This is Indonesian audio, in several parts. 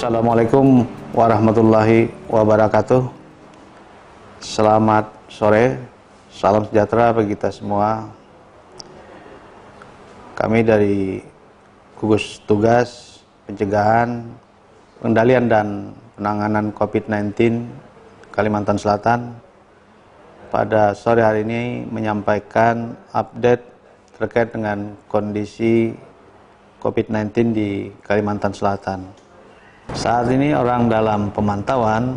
Assalamualaikum warahmatullahi wabarakatuh. Selamat sore, salam sejahtera bagi kita semua. Kami dari gugus tugas pencegahan, pengendalian dan penanganan COVID-19 Kalimantan Selatan pada sore hari ini menyampaikan update terkait dengan kondisi COVID-19 di Kalimantan Selatan. Saat ini orang dalam pemantauan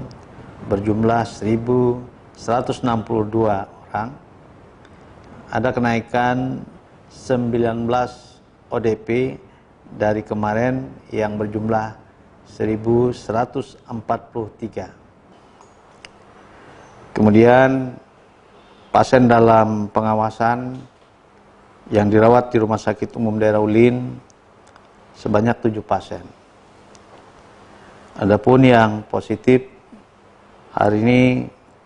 berjumlah 1.162 orang. Ada kenaikan 19 ODP dari kemarin yang berjumlah 1.143. Kemudian pasien dalam pengawasan yang dirawat di Rumah Sakit Umum Daerah Ulin sebanyak tujuh pasien. Adapun yang positif hari ini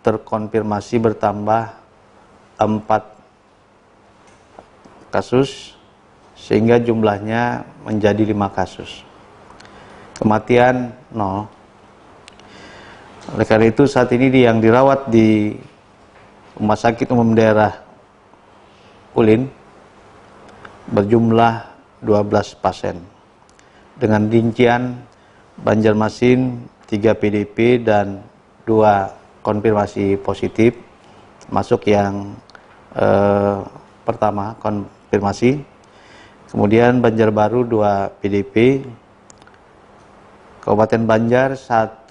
terkonfirmasi bertambah 4 kasus sehingga jumlahnya menjadi 5 kasus. Kematian 0. Oleh karena itu saat ini yang dirawat di Rumah Sakit Umum Daerah Ulin berjumlah 12 pasien dengan rincian Banjarmasin 3 PDP dan 2 konfirmasi positif masuk yang eh, pertama konfirmasi kemudian Banjarbaru 2 PDP Kabupaten Banjar 1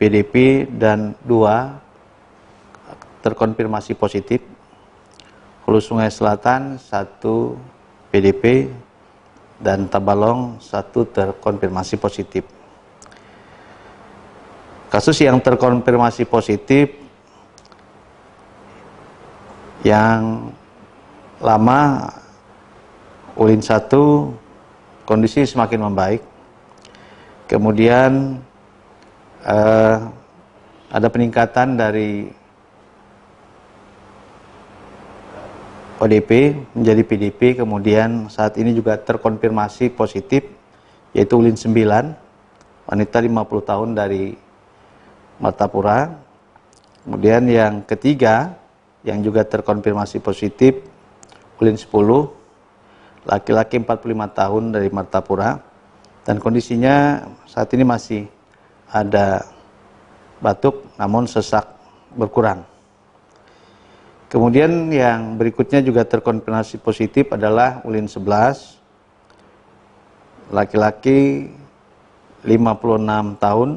PDP dan 2 terkonfirmasi positif Hulu Sungai Selatan 1 PDP dan Tabalong satu terkonfirmasi positif. Kasus yang terkonfirmasi positif yang lama Ulin satu kondisi semakin membaik. Kemudian eh, ada peningkatan dari ODP menjadi PDP kemudian saat ini juga terkonfirmasi positif yaitu Ulin 9 wanita 50 tahun dari Martapura kemudian yang ketiga yang juga terkonfirmasi positif Ulin 10 laki-laki 45 tahun dari Martapura dan kondisinya saat ini masih ada batuk namun sesak berkurang Kemudian yang berikutnya juga terkonfirmasi positif adalah ulin 11 laki-laki 56 tahun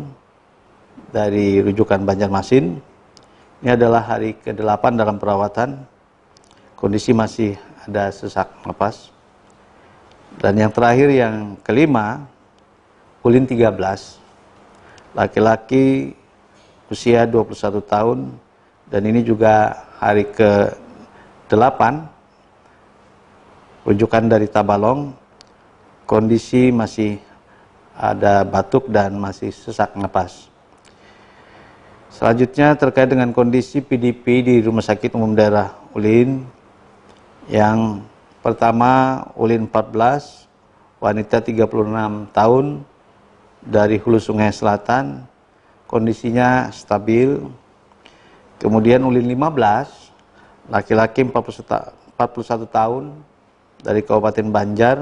dari rujukan Banjarmasin. Ini adalah hari ke-8 dalam perawatan. Kondisi masih ada sesak nafas. Dan yang terakhir yang kelima ulin 13 laki-laki usia 21 tahun dan ini juga hari ke-8 rujukan dari Tabalong kondisi masih ada batuk dan masih sesak ngepas. Selanjutnya terkait dengan kondisi PDP di Rumah Sakit Umum Daerah Ulin yang pertama Ulin 14 wanita 36 tahun dari Hulu Sungai Selatan kondisinya stabil Kemudian ulin 15, laki-laki 41 tahun dari Kabupaten Banjar,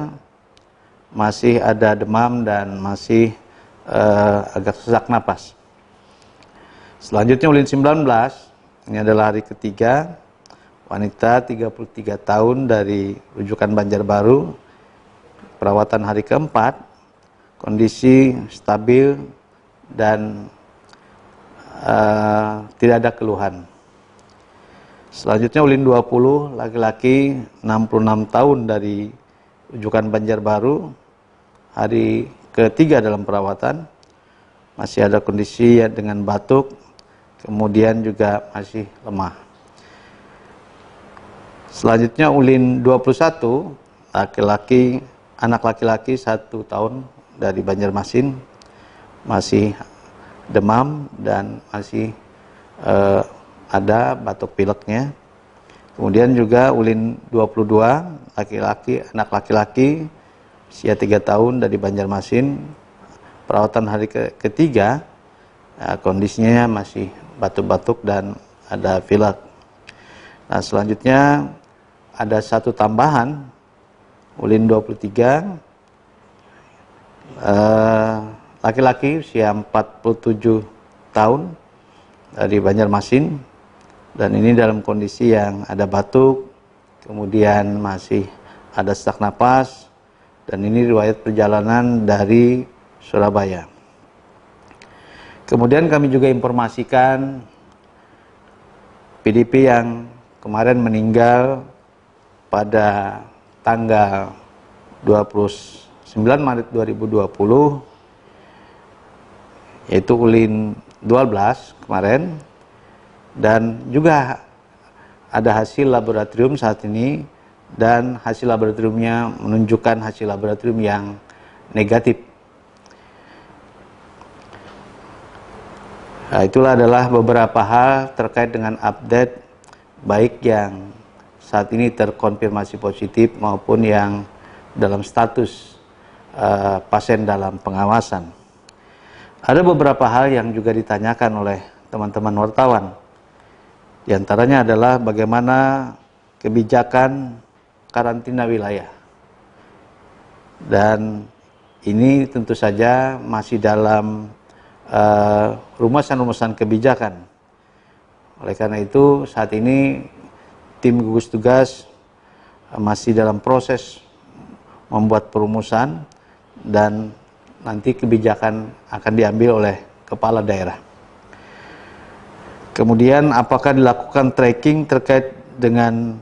masih ada demam dan masih uh, agak sesak napas. Selanjutnya ulin 19, ini adalah hari ketiga, wanita 33 tahun dari rujukan Banjarbaru, perawatan hari keempat, kondisi stabil dan Eh, tidak ada keluhan. Selanjutnya Ulin 20, laki-laki 66 tahun dari rujukan Banjarbaru, hari ketiga dalam perawatan, masih ada kondisi ya dengan batuk, kemudian juga masih lemah. Selanjutnya Ulin 21, laki-laki, anak laki-laki satu tahun dari Banjarmasin, masih demam dan masih uh, ada batuk pileknya. Kemudian juga ulin 22 laki-laki anak laki-laki usia 3 tahun dari Banjarmasin perawatan hari ke ketiga uh, kondisinya masih batuk-batuk dan ada pilek. Nah, selanjutnya ada satu tambahan ulin 23 uh, laki-laki usia 47 tahun eh, dari Banjarmasin dan ini dalam kondisi yang ada batuk, kemudian masih ada sesak napas dan ini riwayat perjalanan dari Surabaya. Kemudian kami juga informasikan PDP yang kemarin meninggal pada tanggal 29 Maret 2020 yaitu ulin 12 kemarin dan juga ada hasil laboratorium saat ini dan hasil laboratoriumnya menunjukkan hasil laboratorium yang negatif. Nah, itulah adalah beberapa hal terkait dengan update baik yang saat ini terkonfirmasi positif maupun yang dalam status uh, pasien dalam pengawasan. Ada beberapa hal yang juga ditanyakan oleh teman-teman wartawan. Di antaranya adalah bagaimana kebijakan karantina wilayah. Dan ini tentu saja masih dalam rumusan eh, rumusan-rumusan kebijakan. Oleh karena itu, saat ini tim gugus tugas eh, masih dalam proses membuat perumusan dan nanti kebijakan akan diambil oleh kepala daerah. Kemudian apakah dilakukan tracking terkait dengan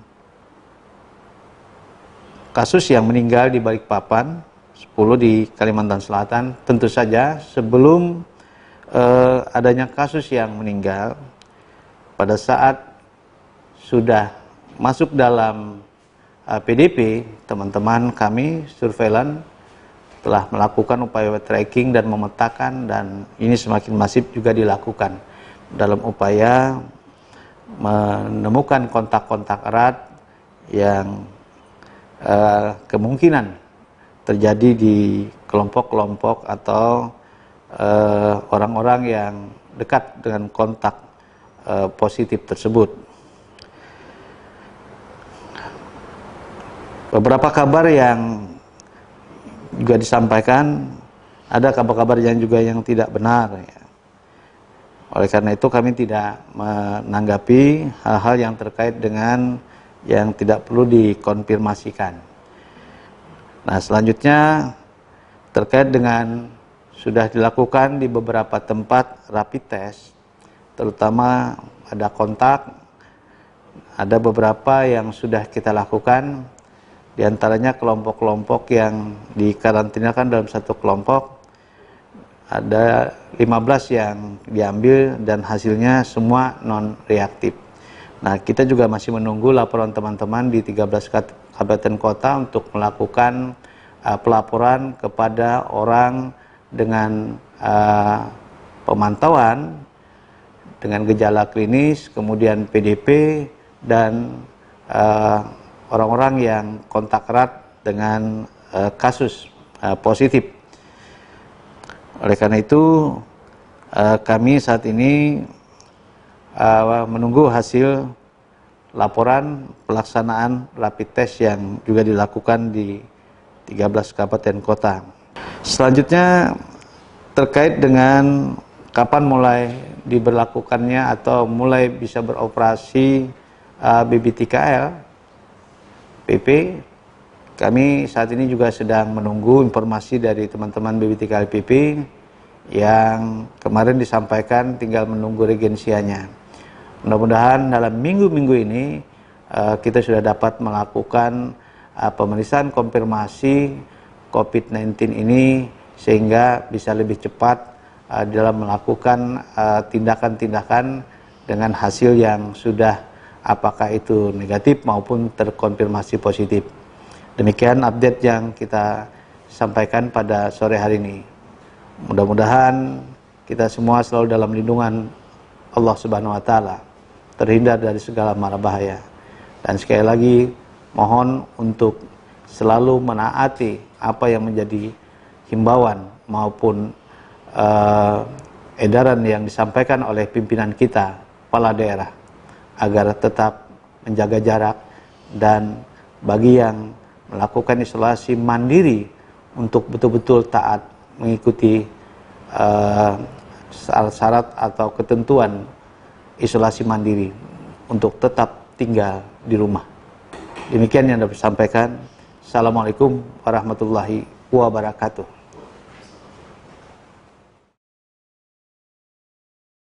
kasus yang meninggal di Balikpapan, 10 di Kalimantan Selatan, tentu saja sebelum eh, adanya kasus yang meninggal, pada saat sudah masuk dalam PDP, eh, teman-teman kami surveillance telah melakukan upaya tracking dan memetakan dan ini semakin masif juga dilakukan dalam upaya menemukan kontak-kontak erat yang eh, kemungkinan terjadi di kelompok-kelompok atau orang eh, orang-orang yang dekat dengan kontak eh, positif tersebut. Beberapa kabar yang juga disampaikan ada kabar-kabar yang juga yang tidak benar ya. Oleh karena itu kami tidak menanggapi hal-hal yang terkait dengan yang tidak perlu dikonfirmasikan. Nah, selanjutnya terkait dengan sudah dilakukan di beberapa tempat rapid test, terutama ada kontak, ada beberapa yang sudah kita lakukan di antaranya kelompok-kelompok yang dikarantinakan dalam satu kelompok ada 15 yang diambil dan hasilnya semua non reaktif. Nah, kita juga masih menunggu laporan teman-teman di 13 kabupaten kota untuk melakukan uh, pelaporan kepada orang dengan uh, pemantauan dengan gejala klinis, kemudian PDP dan uh, orang-orang yang kontak erat dengan uh, kasus uh, positif. Oleh karena itu, uh, kami saat ini uh, menunggu hasil laporan pelaksanaan rapid test yang juga dilakukan di 13 kabupaten kota. Selanjutnya terkait dengan kapan mulai diberlakukannya atau mulai bisa beroperasi uh, BBTKL PP kami saat ini juga sedang menunggu informasi dari teman-teman BBTK LPP yang kemarin disampaikan tinggal menunggu regensianya. Mudah-mudahan dalam minggu-minggu ini eh, kita sudah dapat melakukan eh, pemeriksaan konfirmasi COVID-19 ini sehingga bisa lebih cepat eh, dalam melakukan tindakan-tindakan dengan hasil yang sudah apakah itu negatif maupun terkonfirmasi positif. Demikian update yang kita sampaikan pada sore hari ini. Mudah-mudahan kita semua selalu dalam lindungan Allah Subhanahu wa taala, terhindar dari segala mara bahaya. Dan sekali lagi mohon untuk selalu menaati apa yang menjadi himbauan maupun uh, edaran yang disampaikan oleh pimpinan kita, kepala daerah agar tetap menjaga jarak dan bagi yang melakukan isolasi mandiri untuk betul-betul taat mengikuti eh, syarat-syarat uh, atau ketentuan isolasi mandiri untuk tetap tinggal di rumah. Demikian yang dapat disampaikan. Assalamualaikum warahmatullahi wabarakatuh.